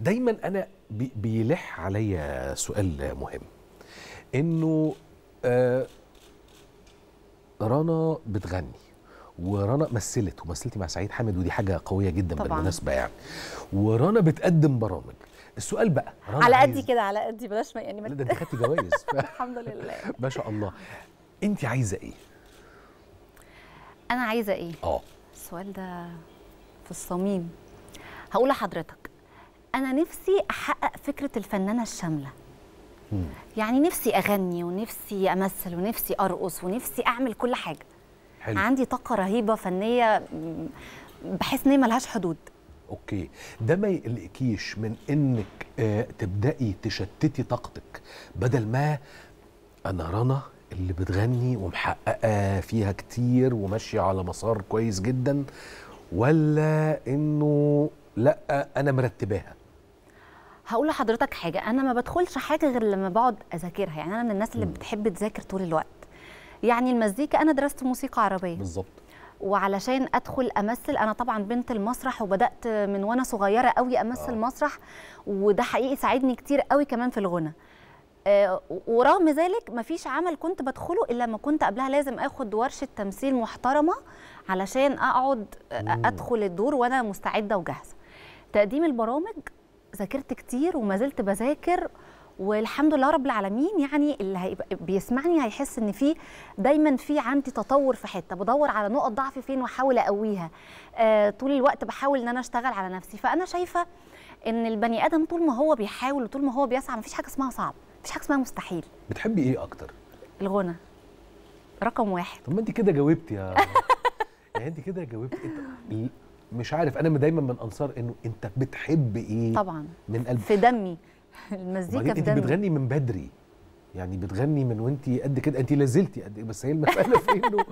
دايما انا بيلح عليا سؤال مهم انه آه، رنا بتغني ورنا مثلت ومثلتي مع سعيد حامد ودي حاجه قويه جدا طبعا. بالمناسبه يعني ورنا بتقدم برامج السؤال بقى رنا على قدي كده على قدي بلاش ما يعني ما ده انت خدتي جوائز الحمد لله ما شاء الله انت عايزه ايه انا عايزه ايه اه السؤال ده في الصميم هقول لحضرتك انا نفسي احقق فكره الفنانه الشامله يعني نفسي اغني ونفسي امثل ونفسي ارقص ونفسي اعمل كل حاجه حلو. عندي طاقه رهيبه فنيه بحس ان هي ملهاش حدود اوكي ده ما يقلقكيش من انك آه، تبداي تشتتي طاقتك بدل ما انا رنا اللي بتغني ومحققه فيها كتير وماشيه على مسار كويس جدا ولا انه لا انا مرتباها هقول لحضرتك حاجه انا ما بدخلش حاجه غير لما بقعد اذاكرها يعني انا من الناس اللي م. بتحب تذاكر طول الوقت يعني المزيكا انا درست موسيقى عربيه بالظبط وعلشان ادخل امثل انا طبعا بنت المسرح وبدات من وانا صغيره قوي امثل آه. مسرح وده حقيقي ساعدني كتير قوي كمان في الغنى آه ورغم ذلك مفيش عمل كنت بدخله الا ما كنت قبلها لازم اخد ورشه تمثيل محترمه علشان اقعد ادخل الدور وانا مستعده وجاهزه تقديم البرامج ذاكرت كتير وما زلت بذاكر والحمد لله رب العالمين يعني اللي هيبقى بيسمعني هيحس ان في دايما في عندي تطور في حته بدور على نقط ضعفي فين واحاول اقويها آه طول الوقت بحاول ان انا اشتغل على نفسي فانا شايفه ان البني ادم طول ما هو بيحاول وطول ما هو بيسعى مفيش حاجه اسمها صعب مفيش حاجه اسمها مستحيل بتحبي ايه اكتر الغنى رقم واحد طب ما انت كده جاوبتي يا يعني انت كده جاوبتي مش عارف انا دايما من انصار انه انت بتحب ايه طبعا من قلبك في دمي المزيكا في دمي انت بتغني من بدري يعني بتغني من وانت قد كده انت لازلتي قد إيه؟ بس هي المساله في انه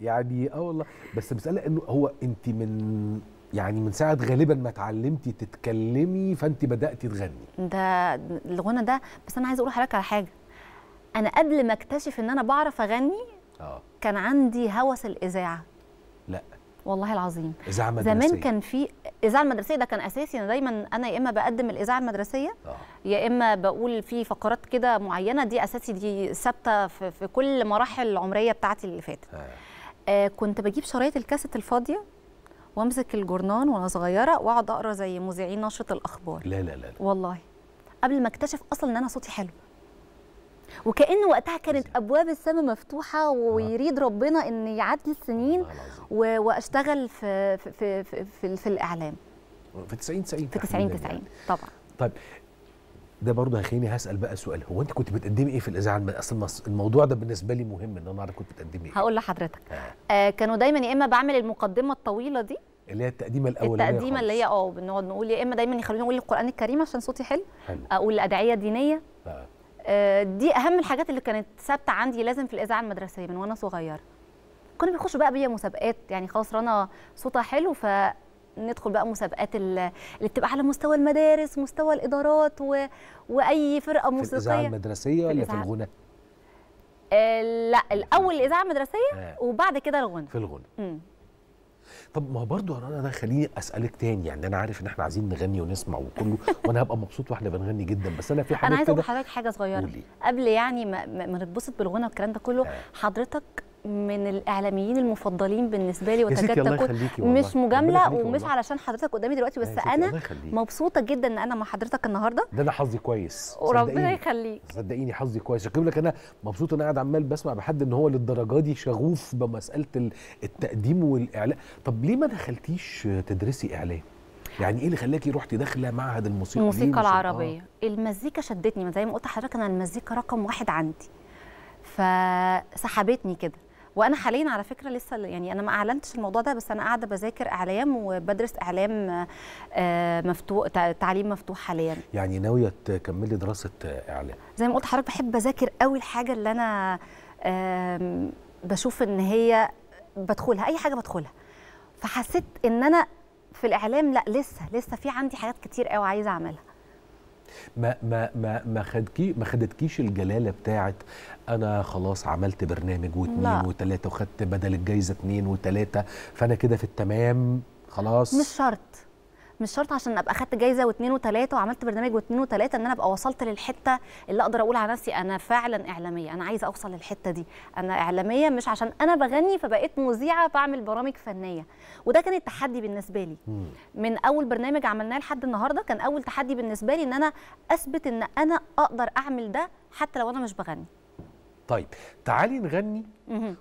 يعني اه والله بس المساله انه هو انت من يعني من ساعه غالبا ما اتعلمتي تتكلمي فانت بداتي تغني ده الغنى ده بس انا عايزه اقول لحضرتك على حاجه انا قبل ما اكتشف ان انا بعرف اغني اه كان عندي هوس الاذاعه لا والله العظيم اذاعه مدرسيه زمان كان في اذاعه المدرسيه ده كان اساسي انا دايما انا يا اما بقدم الاذاعه المدرسيه أوه. يا اما بقول في فقرات كده معينه دي اساسي دي ثابته في, في كل مراحل العمريه بتاعتي اللي فاتت آه. آه كنت بجيب شرايط الكاسيت الفاضيه وامسك الجورنان وانا صغيره واقعد اقرا زي مذيعين نشره الاخبار لا لا لا, لا. والله قبل ما اكتشف اصلا ان انا صوتي حلو وكانه وقتها كانت يعني. أبواب السماء مفتوحة ويريد ربنا أن يعدي السنين وأشتغل في, في, في, في, في, الإعلام في 90 90 في 90 90 يعني. طبعا طيب ده برضه هيخليني هسال بقى سؤال هو انت كنت بتقدمي ايه في الاذاعه اصل الموضوع ده بالنسبه لي مهم ان انا اعرف كنت بتقدمي ايه هقول لحضرتك آه كانوا دايما يا اما بعمل المقدمه الطويله دي اللي هي التقديمه الاولانيه التقديمه اللي هي اه بنقعد نقول يا اما دايما يخلوني اقول القران الكريم عشان صوتي حلو, حلو. اقول ادعيه دينيه آه. آه، دي اهم الحاجات اللي كانت ثابته عندي لازم في الاذاعه المدرسيه من وانا صغيره كنا بنخش بقى بيا مسابقات يعني خلاص رنا صوتها حلو ف ندخل بقى مسابقات اللي بتبقى على مستوى المدارس مستوى الادارات و... واي فرقه موسيقيه في الاذاعه المدرسيه ولا في الغنى آه، لا الاول الاذاعه المدرسيه آه. وبعد كده الغنى في الغنى طب ما برضه انا انا خليني اسالك تاني يعني انا عارف ان احنا عايزين نغني ونسمع وكله وانا هبقى مبسوط واحنا بنغني جدا بس انا في حاجه انا عايزه اقول لحضرتك حاجه صغيره قولي. قبل يعني ما, نتبسط بالغنى والكلام ده كله آه. حضرتك من الاعلاميين المفضلين بالنسبه لي وتكاد تكون مش مجامله ومش علشان حضرتك قدامي دلوقتي بس انا مبسوطه جدا ان انا مع حضرتك النهارده ده انا حظي كويس وربنا يخليك صدقيني حظي كويس اكتب لك انا مبسوط ان انا قاعد عمال بسمع بحد ان هو للدرجه دي شغوف بمساله التقديم والاعلام طب ليه ما دخلتيش تدرسي اعلام يعني ايه اللي خلاكي رحتي داخله معهد الموسيقى الموسيقى آه. العربيه آه. المزيكا شدتني زي ما قلت لحضرتك انا المزيكا رقم واحد عندي فسحبتني كده وانا حاليا على فكره لسه يعني انا ما اعلنتش الموضوع ده بس انا قاعده بذاكر اعلام وبدرس اعلام آه، مفتوح تعليم مفتوح حاليا يعني ناويه تكملي دراسه اعلام زي ما قلت حضرتك بحب اذاكر قوي الحاجه اللي انا بشوف ان هي بدخلها اي حاجه بدخلها فحسيت ان انا في الاعلام لا لسه لسه في عندي حاجات كتير قوي عايزه اعملها ما ما ما ما خدكي ما خدتكيش الجلاله بتاعت انا خلاص عملت برنامج واثنين وثلاثه وخدت بدل الجايزه اثنين وثلاثه فانا كده في التمام خلاص مش شرط مش شرط عشان ابقى اخدت جايزه واثنين وثلاثه وعملت برنامج واثنين وثلاثه ان انا ابقى وصلت للحته اللي اقدر اقول على نفسي انا فعلا اعلاميه انا عايزه اوصل للحته دي انا اعلاميه مش عشان انا بغني فبقيت مذيعه بعمل برامج فنيه وده كان التحدي بالنسبه لي من اول برنامج عملناه لحد النهارده كان اول تحدي بالنسبه لي ان انا اثبت ان انا اقدر اعمل ده حتى لو انا مش بغني طيب تعالي نغني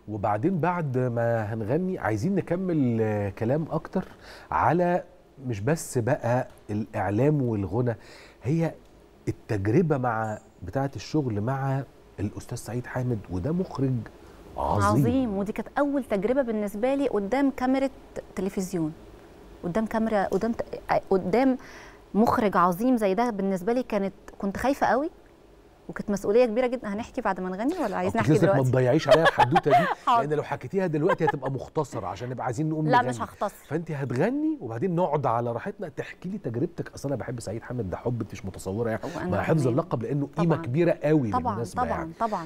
وبعدين بعد ما هنغني عايزين نكمل كلام اكتر على مش بس بقى الاعلام والغنى هي التجربه مع بتاعه الشغل مع الاستاذ سعيد حامد وده مخرج عظيم عظيم ودي كانت اول تجربه بالنسبه لي قدام كاميرا تلفزيون قدام كاميرا قدام قدام مخرج عظيم زي ده بالنسبه لي كانت كنت خايفه قوي وكانت مسؤوليه كبيره جدا هنحكي بعد ما نغني ولا عايزين نحكي دلوقتي ما تضيعيش عليا الحدوته دي لان لو حكيتيها دلوقتي هتبقى مختصره عشان نبقى عايزين نقوم لا نغني. مش هختصر فانت هتغني وبعدين نقعد على راحتنا تحكي لي تجربتك اصل انا بحب سعيد حامد ده حب انت مش متصوره يعني مع حفظ إيه؟ اللقب لانه قيمه كبيره قوي طبعا طبعا طبعا